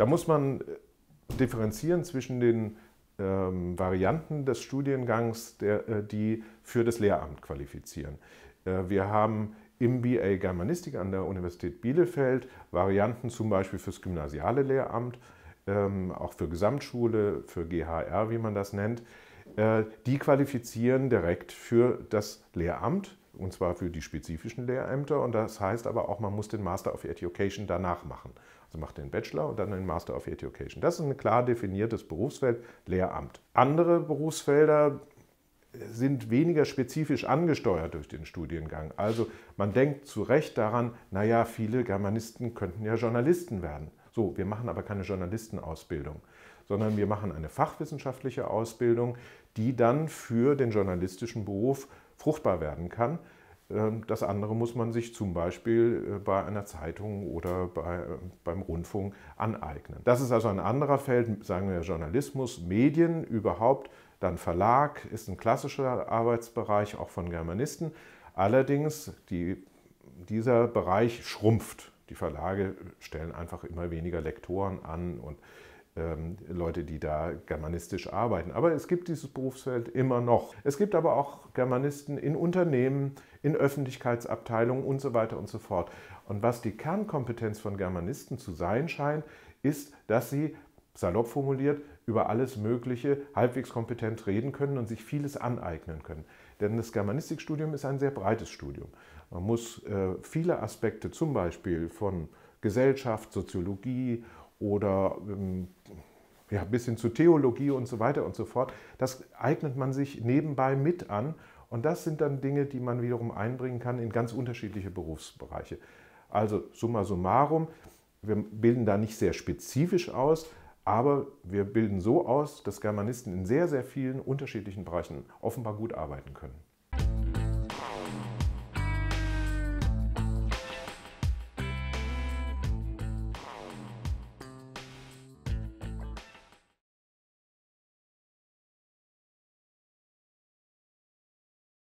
Da muss man äh, differenzieren zwischen den ähm, Varianten des Studiengangs, der, äh, die für das Lehramt qualifizieren. Äh, wir haben im BA Germanistik an der Universität Bielefeld Varianten zum Beispiel fürs gymnasiale Lehramt, ähm, auch für Gesamtschule, für GHR, wie man das nennt. Äh, die qualifizieren direkt für das Lehramt und zwar für die spezifischen Lehrämter. Und das heißt aber auch, man muss den Master of Education danach machen. Also macht den Bachelor und dann den Master of Education. Das ist ein klar definiertes Berufsfeld, Lehramt. Andere Berufsfelder sind weniger spezifisch angesteuert durch den Studiengang. Also man denkt zu Recht daran, naja, viele Germanisten könnten ja Journalisten werden. So, wir machen aber keine Journalistenausbildung, sondern wir machen eine fachwissenschaftliche Ausbildung, die dann für den journalistischen Beruf fruchtbar werden kann. Ähm, das andere muss man sich zum Beispiel äh, bei einer Zeitung oder bei, äh, beim Rundfunk aneignen. Das ist also ein anderer Feld, sagen wir Journalismus, Medien überhaupt, dann Verlag ist ein klassischer Arbeitsbereich auch von Germanisten. Allerdings, die, dieser Bereich schrumpft. Die Verlage stellen einfach immer weniger Lektoren an und ähm, Leute, die da germanistisch arbeiten. Aber es gibt dieses Berufsfeld immer noch. Es gibt aber auch Germanisten in Unternehmen, in Öffentlichkeitsabteilungen und so weiter und so fort. Und was die Kernkompetenz von Germanisten zu sein scheint, ist, dass sie, salopp formuliert, über alles Mögliche halbwegs kompetent reden können und sich vieles aneignen können. Denn das Germanistikstudium ist ein sehr breites Studium. Man muss äh, viele Aspekte, zum Beispiel von Gesellschaft, Soziologie oder ähm, ja, bis hin zu Theologie und so weiter und so fort. Das eignet man sich nebenbei mit an. Und das sind dann Dinge, die man wiederum einbringen kann in ganz unterschiedliche Berufsbereiche. Also summa summarum, wir bilden da nicht sehr spezifisch aus, aber wir bilden so aus, dass Germanisten in sehr, sehr vielen unterschiedlichen Bereichen offenbar gut arbeiten können.